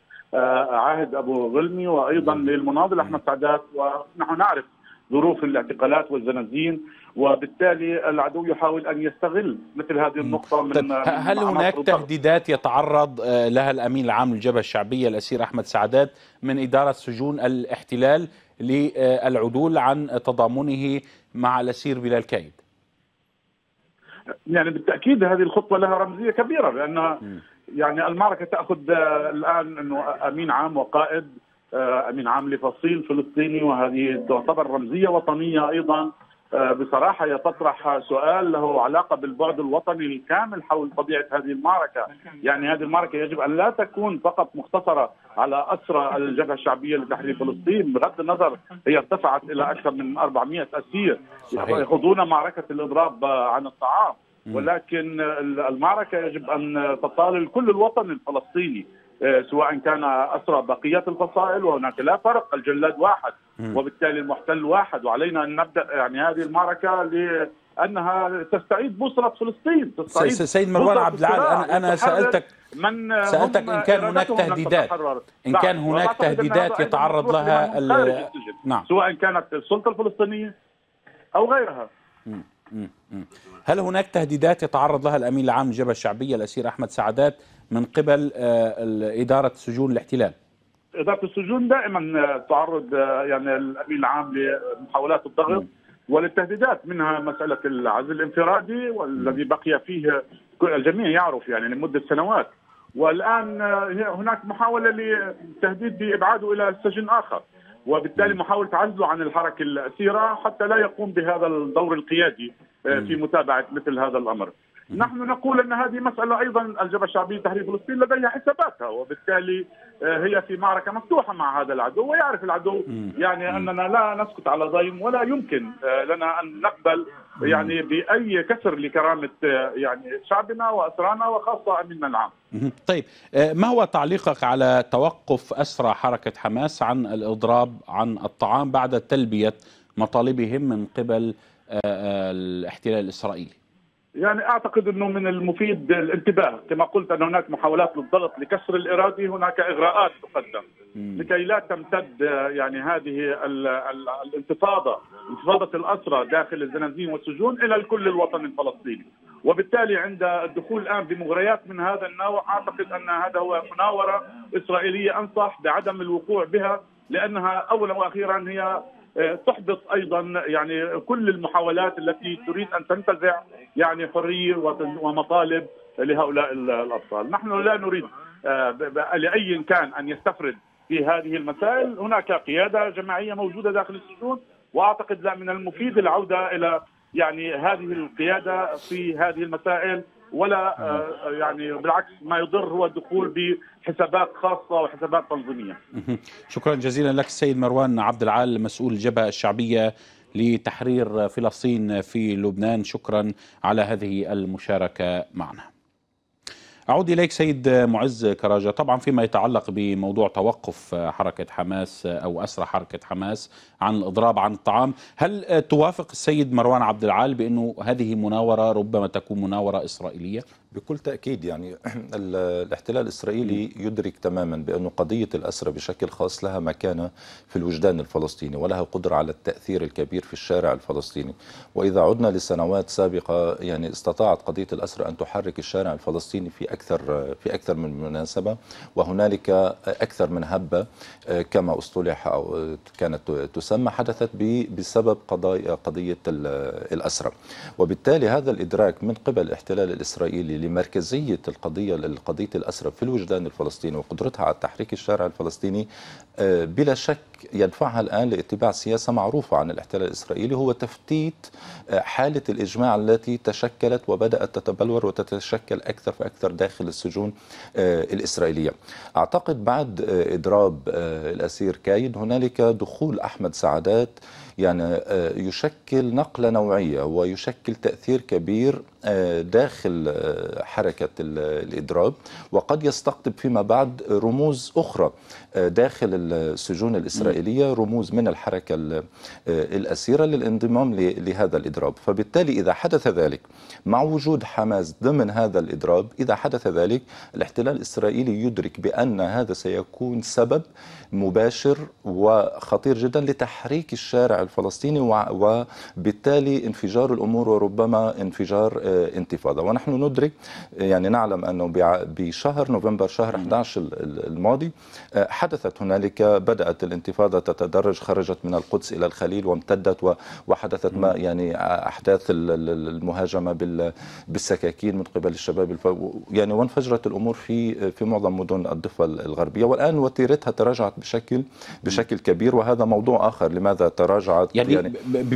عاهد ابو غلمي وايضا للمناضل احمد سعدات ونحن نعرف ظروف الاعتقالات والزنازين وبالتالي العدو يحاول ان يستغل مثل هذه النقطه من طيب هل هناك تهديدات يتعرض آه، لها الامين العام للجبهه الشعبيه الاسير احمد سعدات من اداره سجون الاحتلال للعدول عن تضامنه مع الاسير بلال كايد؟ يعني بالتاكيد هذه الخطوه لها رمزيه كبيره لان يعني المعركه تاخذ آه، الان انه امين عام وقائد آه، من عام لفصيل فلسطيني وهذه تعتبر رمزيه وطنيه ايضا آه، بصراحه هي تطرح سؤال له علاقه بالبعد الوطني الكامل حول طبيعه هذه المعركه، يعني هذه المعركه يجب ان لا تكون فقط مختصره على اسرى الجبهه الشعبيه لتحرير فلسطين، بغض النظر هي ارتفعت الى اكثر من 400 اسير يخوضون معركه الاضراب عن الطعام، ولكن المعركه يجب ان تطال كل الوطن الفلسطيني، آه، سواء كان اسرى بقيه الفصائل وهناك لا فرق الجلاد واحد وبالتالي المحتل واحد وعلينا ان نبدا يعني هذه المعركه لانها تستعيد بصره فلسطين تستعيد سيد مروان عبد العال انا انا سالتك من سالتك ان كان هناك تهديدات ان نعم. كان هناك تهديدات يتعرض لها نعم سواء كانت السلطه الفلسطينيه او غيرها هل هناك تهديدات يتعرض لها الامين العام للجبهه الشعبيه الاسير احمد سعدات من قبل آه، اداره سجون الاحتلال؟ اداره السجون دائما آه، تعرض آه، يعني الامين العام لمحاولات الضغط وللتهديدات منها مساله العزل الانفرادي والذي بقي فيه الجميع يعرف يعني لمده سنوات والان هناك محاوله للتهديد بابعاده الى سجن اخر وبالتالي محاولة عزله عن الحركة الأسيرة حتى لا يقوم بهذا الدور القيادي آه، في متابعة مثل هذا الأمر نحن نقول ان هذه مساله ايضا الجبهه الشعبيه لتحرير فلسطين لديها حساباتها وبالتالي آه، هي في معركه مفتوحه مع هذا العدو ويعرف العدو يعني اننا لا نسكت على ضيم ولا يمكن آه، لنا ان نقبل يعني باي كسر لكرامه آه، يعني شعبنا واسرانا وخاصه امننا العام. طيب ما هو تعليقك على توقف اسرى حركه حماس عن الاضراب عن الطعام بعد تلبيه مطالبهم من قبل الاحتلال الاسرائيلي؟ يعني اعتقد انه من المفيد الانتباه كما قلت ان هناك محاولات للضغط لكسر الاراده هناك اغراءات تقدم لكي لا تمتد آه، يعني هذه الانتفاضه انتفاضه الاسرى داخل الزنازين والسجون الى الكل الوطني الفلسطيني وبالتالي عند الدخول الان بمغريات من هذا النوع اعتقد ان هذا هو مناوره اسرائيليه انصح بعدم الوقوع بها لانها اولا واخيرا هي آه، تحبط ايضا يعني كل المحاولات التي تريد ان تنتزع يعني حريه ومطالب لهؤلاء الاطفال، نحن لا نريد آه، لاي كان ان يستفرد في هذه المسائل، هناك قياده جماعيه موجوده داخل السجون واعتقد لا من المفيد العوده الى يعني هذه القياده في هذه المسائل ولا آه، نعم. آه، يعني بالعكس ما يضر هو الدخول بحسابات خاصه وحسابات تنظيميه. شكرا جزيلا لك السيد مروان عبد العال مسؤول الجبهه الشعبيه لتحرير فلسطين في لبنان شكرا على هذه المشاركه معنا. أعود إليك سيد معز كراجة طبعا فيما يتعلق بموضوع توقف حركة حماس أو أسرى حركة حماس عن الإضراب عن الطعام هل توافق السيد مروان عبد العال بأنه هذه مناورة ربما تكون مناورة إسرائيلية بكل تأكيد يعني الاحتلال الإسرائيلي يدرك تماما بأن قضية الأسرى بشكل خاص لها مكانة في الوجدان الفلسطيني ولها قدرة على التأثير الكبير في الشارع الفلسطيني وإذا عدنا لسنوات سابقة يعني استطاعت قضية الأسرى أن تحرك الشارع الفلسطيني في أكثر في أكثر من مناسبة وهنالك أكثر من هبة كما اصطلح أو كانت تسمى حدثت بسبب قضايا قضية الأسرى وبالتالي هذا الإدراك من قبل الاحتلال الإسرائيلي لمركزية القضية لقضية الأسرى في الوجدان الفلسطيني وقدرتها على تحريك الشارع الفلسطيني آه، بلا شك يدفعها الآن لاتباع سياسة معروفة عن الاحتلال الإسرائيلي هو تفتيت آه، حالة الإجماع التي تشكلت وبدأت تتبلور وتتشكل أكثر فأكثر داخل السجون آه، الإسرائيلية أعتقد بعد إضراب الأسير كايد هنالك دخول أحمد سعدات يعني يشكل نقلة نوعية ويشكل تأثير كبير آه، داخل آه، حركة الإضراب وقد يستقطب فيما بعد رموز أخرى آه، داخل السجون الإسرائيلية رموز من الحركة الأسيرة للانضمام لهذا الإضراب فبالتالي إذا حدث ذلك مع وجود حماس ضمن هذا الإضراب إذا حدث ذلك الاحتلال الإسرائيلي يدرك بأن هذا سيكون سبب مباشر وخطير جدا لتحريك الشارع الفلسطيني وبالتالي انفجار الأمور وربما انفجار آه، انتفاضة ونحن ندرك آه، يعني نعلم أنه بشهر نوفمبر شهر 11 الماضي آه، حدثت هنالك بدأت الانتفاضة تتدرج خرجت من القدس إلى الخليل وامتدت وحدثت ما يعني أحداث المهاجمة بالسكاكين من قبل الشباب يعني وانفجرت الأمور في في معظم مدن الضفة الغربية والآن وتيرتها تراجعت بشكل بشكل كبير وهذا موضوع آخر لماذا تراجعت يعني, يعني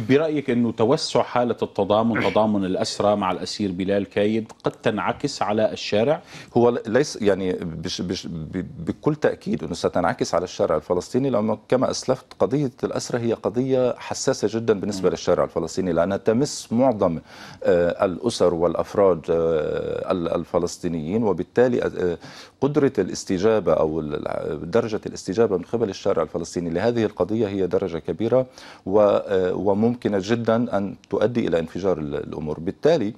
برأيك أنه توسع حالة التضامن تضامن الأسرى مع الأسرى الأسير بلال كايد قد تنعكس على الشارع هو ليس يعني بش بش بكل تأكيد أنه ستنعكس على الشارع الفلسطيني لأنه كما أسلفت قضية الأسرة هي قضية حساسة جدا بالنسبة للشارع الفلسطيني لأنها تمس معظم آه، الأسر والأفراد آه، الفلسطينيين وبالتالي آه، قدرة الاستجابة أو درجة الاستجابة من قبل الشارع الفلسطيني لهذه القضية هي درجة كبيرة آه، وممكنة جدا أن تؤدي إلى انفجار الأمور بالتالي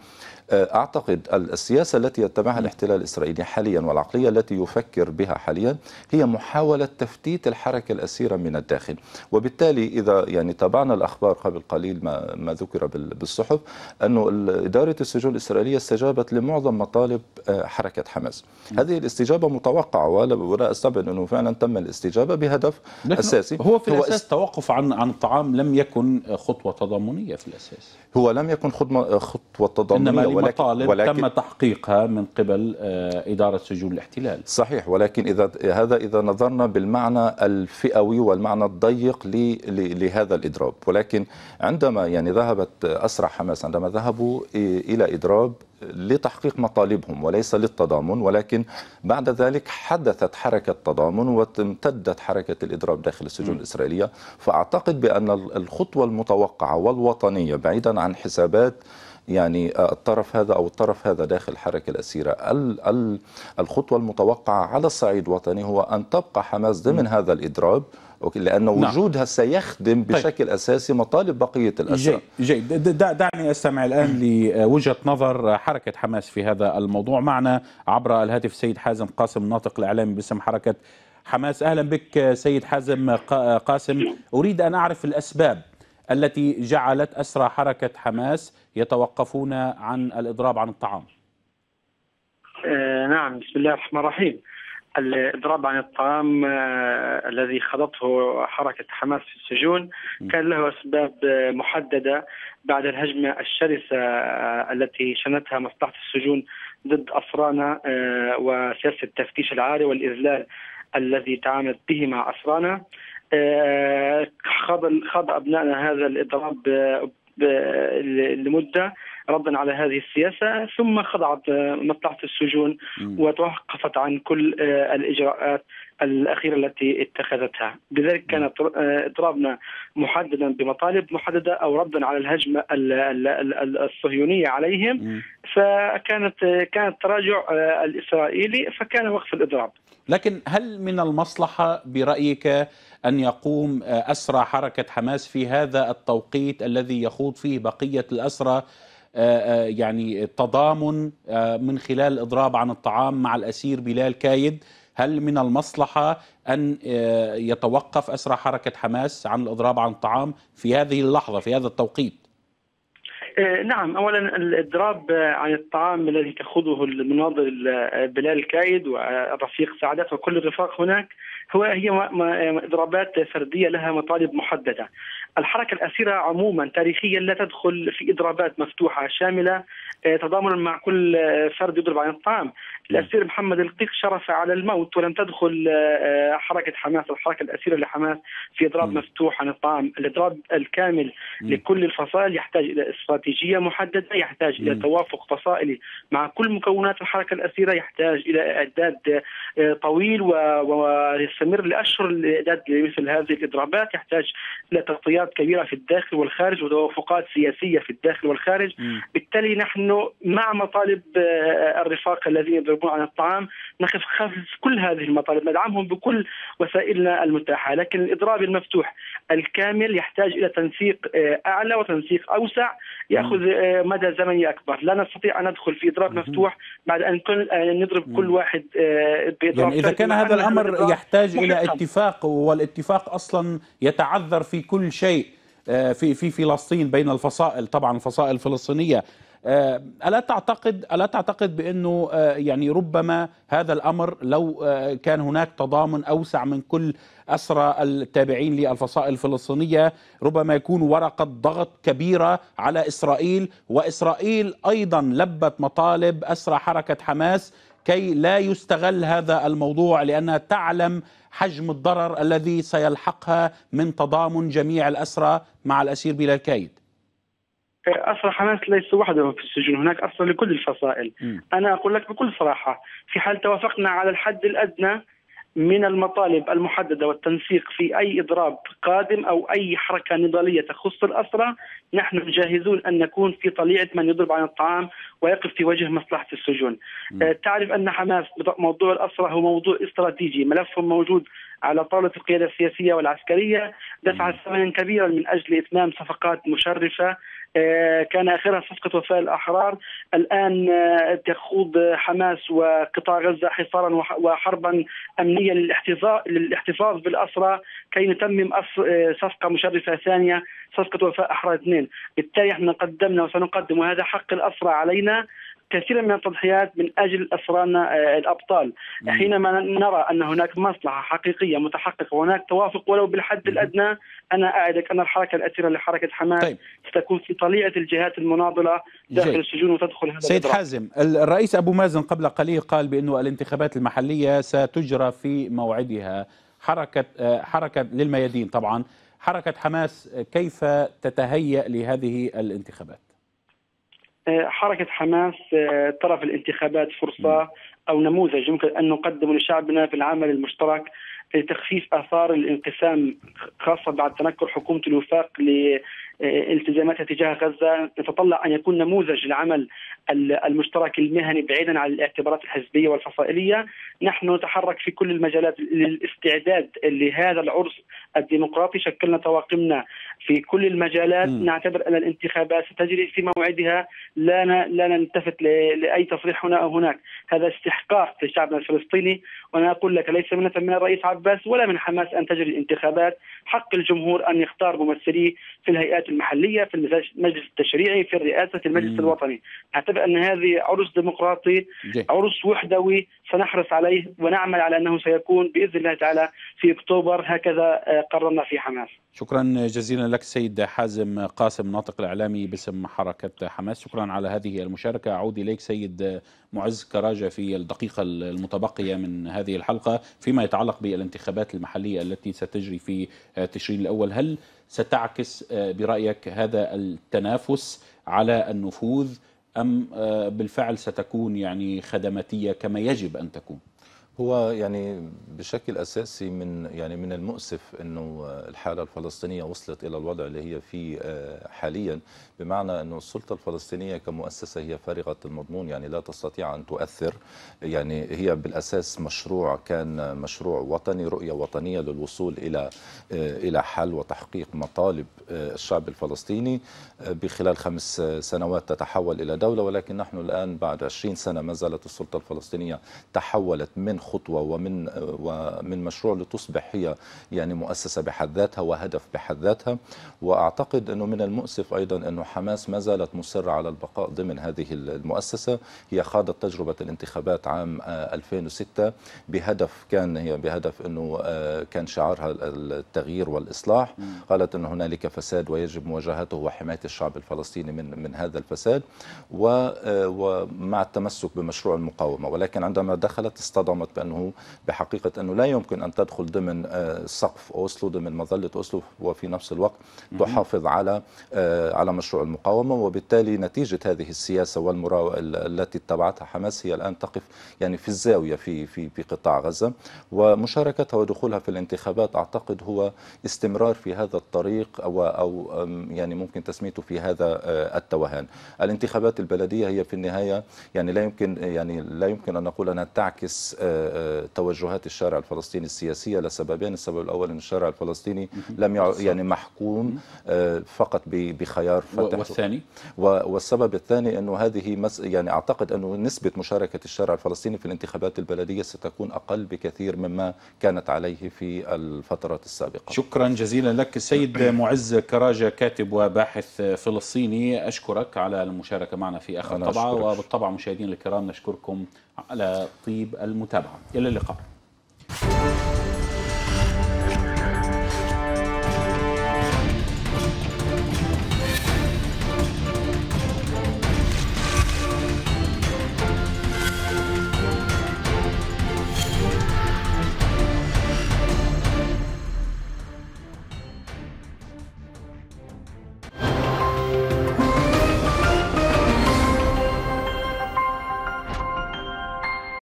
آه، أعتقد السياسة التي يتبعها الاحتلال الإسرائيلي حاليا والعقلية التي يفكر بها حاليا هي محاولة تفتيت الحركة الأسيرة من الداخل وبالتالي إذا يعني تابعنا الأخبار قبل قليل ما, ما ذكر بالصحف أنه إدارة السجون الإسرائيلية استجابت لمعظم مطالب آه، حركة حماس نعم. هذه الاستجابة متوقعة ولا أستبعد أنه فعلا تم الاستجابة بهدف أساسي هو في هو الأساس التوقف عن عن الطعام لم يكن خطوة تضامنية في الأساس هو لم يكن خطوة تضامنية مطالب ولكن تم تحقيقها من قبل آه، إدارة سجون الاحتلال صحيح ولكن إذا هذا إذا نظرنا بالمعنى الفئوي والمعنى الضيق لهذا الإضراب ولكن عندما يعني ذهبت أسرع حماس عندما ذهبوا إلى إضراب لتحقيق مطالبهم وليس للتضامن ولكن بعد ذلك حدثت حركة تضامن وامتدت حركة الإضراب داخل السجون م. الإسرائيلية فأعتقد بأن الخطوة المتوقعة والوطنية بعيدا عن حسابات يعني آه، الطرف هذا أو الطرف هذا داخل الحركة الأسيرة الخطوة المتوقعة على الصعيد الوطني هو أن تبقى حماس ضمن هذا الإضراب لأن نعم. وجودها نعم. سيخدم طيب. بشكل طيب. أساسي مطالب بقية الأسرى جيد, جيد. دعني أستمع الآن لوجهة نظر حركة حماس في هذا الموضوع معنا عبر الهاتف سيد حازم قاسم ناطق الإعلامي باسم حركة حماس أهلا بك سيد حازم قاسم نعم. أريد أن أعرف الأسباب التي جعلت أسرى حركة حماس يتوقفون عن الإضراب عن الطعام آه، نعم بسم الله الرحمن الرحيم الإضراب عن الطعام آه، الذي خضته حركة حماس في السجون كان له أسباب آه، محددة بعد الهجمة الشرسة التي شنتها مصلحة السجون ضد أسرانا وسياسة التفتيش العاري والإذلال الذي تعاملت به مع أسرانا آه، خاض خاض ابنائنا هذا الاضراب لمده ردا على هذه السياسة ثم خضعت مصلحة آه، السجون وتوقفت عن كل آه، الإجراءات الأخيرة التي اتخذتها بذلك كان آه، اضطرابنا محددا بمطالب محددة أو ردا على الهجمة الصهيونية عليهم فكانت كان التراجع الإسرائيلي فكان وقف الإضراب لكن هل من المصلحة برأيك أن يقوم أسرى حركة حماس في هذا التوقيت الذي يخوض فيه بقية الأسرى آه، آه، يعني تضامن آه، من خلال الإضراب عن الطعام مع الأسير بلال كايد هل من المصلحة أن يتوقف أسرى حركة حماس عن الإضراب عن الطعام في هذه اللحظة في هذا التوقيت؟ نعم اولا الاضراب عن الطعام الذي تخوضه المناضل بلال كايد ورفيق سعدات وكل الرفاق هناك هو هي اضرابات فرديه لها مطالب محدده، الحركة الأسيرة عموما تاريخيا لا تدخل في إضرابات مفتوحة شاملة آه، تضامنا مع كل آه، فرد يضرب عن الطعام نعم. الاسير محمد القيق شرف على الموت ولم تدخل آه، آه، حركه حماس الحركه الاسيره لحماس في اضراب نعم. مفتوح عن الطعام، الاضراب الكامل نعم. لكل الفصائل يحتاج الى استراتيجيه محدده، يحتاج الى توافق فصائلي مع كل مكونات الحركه الاسيره، يحتاج الى اعداد آه، طويل ويستمر لاشهر لاعداد مثل هذه الاضرابات، يحتاج الى تغطيات كبيره في الداخل والخارج وتوافقات سياسيه في الداخل والخارج، بالتالي نحن مع مطالب الرفاق الذين يبون عن الطعام نخف خفض كل هذه المطالب ندعمهم بكل وسائلنا المتاحة لكن الإضراب المفتوح الكامل يحتاج إلى تنسيق آه، أعلى وتنسيق أوسع يأخذ آه، مدى زمني أكبر لا نستطيع أن ندخل في إضراب مفتوح بعد أن نضرب كل آه، واحد بإضراب يعني إذا كان هذا الأمر يحتاج إلى اتفاق والاتفاق أصلا يتعذر في كل شيء في في فلسطين بين الفصائل طبعا الفصائل الفلسطينيه آه، الا تعتقد الا تعتقد بانه آه، يعني ربما هذا الامر لو آه، كان هناك تضامن اوسع من كل اسرى التابعين للفصائل الفلسطينيه ربما يكون ورقه ضغط كبيره على اسرائيل واسرائيل ايضا لبت مطالب اسرى حركه حماس كي لا يستغل هذا الموضوع لانها تعلم حجم الضرر الذي سيلحقها من تضامن جميع الاسرى مع الاسير بلا كيد اسرى حماس ليس وحده في السجون هناك اسرى لكل الفصائل م. انا اقول لك بكل صراحه في حال توافقنا على الحد الادنى من المطالب المحددة والتنسيق في أي إضراب قادم أو أي حركة نضالية تخص الأسرة نحن جاهزون أن نكون في طليعة من يضرب عن الطعام ويقف في وجه مصلحة السجون م. أه، تعرف أن حماس موضوع الأسرة هو موضوع استراتيجي ملفهم موجود على طاولة القيادة السياسية والعسكرية دفع ثمنا كبيرا من أجل إتمام صفقات مشرفة آه، كان اخرها صفقه وفاء الاحرار الان آه، تخوض حماس وقطاع غزه حصارا وحربا امنيه للاحتفاظ بالاسرى كي نتمم آه، صفقه مشرفه ثانيه صفقه وفاء احرار اثنين، بالتالي احنا قدمنا وسنقدم وهذا حق الاسرى علينا كثيرا من التضحيات من اجل اسرانا آه، الابطال حينما نرى ان هناك مصلحه حقيقيه متحققه وهناك توافق ولو بالحد الادنى انا اعدك ان الحركه الاسيره لحركه حماس طيب. ستكون في طليعه الجهات المناضله داخل جي. السجون وتدخل هذا سيد الإدراك. حازم الرئيس ابو مازن قبل قليل قال بانه الانتخابات المحليه ستجرى في موعدها حركه آه، حركه للميادين طبعا حركه حماس كيف تتهيأ لهذه الانتخابات آه، حركة حماس ترى آه، في الانتخابات فرصة أو نموذج يمكن أن نقدمه لشعبنا في العمل المشترك لتخفيف اثار الانقسام خاصه بعد تنكر حكومه الوفاق آه، التزاماتها تجاه غزه نتطلع ان يكون نموذج العمل المشترك المهني بعيدا عن الاعتبارات الحزبيه والفصائليه نحن نتحرك في كل المجالات للاستعداد لهذا العرس الديمقراطي شكلنا طواقمنا في كل المجالات م. نعتبر ان الانتخابات ستجري في موعدها لا لا نلتفت لاي تصريح هنا او هناك هذا استحقاق لشعبنا الفلسطيني وانا اقول لك ليس من الرئيس عباس ولا من حماس ان تجري الانتخابات حق الجمهور ان يختار ممثليه في الهيئات المحليه في المجلس التشريعي في الرئاسه في المجلس الوطني اعتبر ان هذه عرس ديمقراطي دي. عرس وحدوي سنحرص عليه ونعمل على انه سيكون باذن الله تعالى في اكتوبر هكذا آه، قررنا في حماس شكرا جزيلا لك سيد حازم قاسم ناطق الاعلامي باسم حركه حماس شكرا على هذه المشاركه اعود اليك سيد معز كراجة في الدقيقة المتبقية من هذه الحلقة فيما يتعلق بالانتخابات المحلية التي ستجري في تشرين الأول هل ستعكس برأيك هذا التنافس على النفوذ أم بالفعل ستكون يعني خدماتية كما يجب أن تكون؟ هو يعني بشكل اساسي من يعني من المؤسف انه الحاله الفلسطينيه وصلت الى الوضع اللي هي فيه آه، حاليا بمعنى انه السلطه الفلسطينيه كمؤسسه هي فارغه المضمون يعني لا تستطيع ان تؤثر يعني هي بالاساس مشروع كان مشروع وطني رؤيه وطنيه للوصول الى آه، الى حل وتحقيق مطالب آه، الشعب الفلسطيني بخلال خمس سنوات تتحول الى دوله ولكن نحن الان بعد 20 سنه ما زالت السلطه الفلسطينيه تحولت من خطوة ومن ومن مشروع لتصبح هي يعني مؤسسة بحد ذاتها وهدف بحد ذاتها وأعتقد أنه من المؤسف أيضا أنه حماس ما زالت مصرة على البقاء ضمن هذه المؤسسة هي خاضت تجربة الانتخابات عام 2006 آه، بهدف كان هي بهدف أنه آه، كان شعارها التغيير والإصلاح قالت أن هنالك فساد ويجب مواجهته وحماية الشعب الفلسطيني من من هذا الفساد آه، ومع التمسك بمشروع المقاومة ولكن عندما دخلت اصطدمت بأنه بحقيقة أنه لا يمكن أن تدخل ضمن آه، سقف أوسلو ضمن مظلة أوسلو وفي نفس الوقت تحافظ على آه، على مشروع المقاومة وبالتالي نتيجة هذه السياسة والمراو التي اتبعتها حماس هي الآن تقف يعني في الزاوية في في في قطاع غزة ومشاركتها ودخولها في الانتخابات أعتقد هو استمرار في هذا الطريق أو أو يعني ممكن تسميته في هذا آه، التوهان الانتخابات البلدية هي في النهاية يعني لا يمكن يعني لا يمكن أن نقول أنها تعكس توجهات الشارع الفلسطيني السياسية لسببين السبب الأول أن الشارع الفلسطيني لم يعني محكوم آه، فقط بخيار فتح والثاني والسبب الثاني أنه هذه يعني أعتقد أنه نسبة مشاركة الشارع الفلسطيني في الانتخابات البلدية ستكون أقل بكثير مما كانت عليه في الفترات السابقة شكرا جزيلا لك السيد معز كراجة كاتب وباحث فلسطيني أشكرك على المشاركة معنا في آخر طبعة وبالطبع مشاهدين الكرام نشكركم على طيب المتابعة إلى اللقاء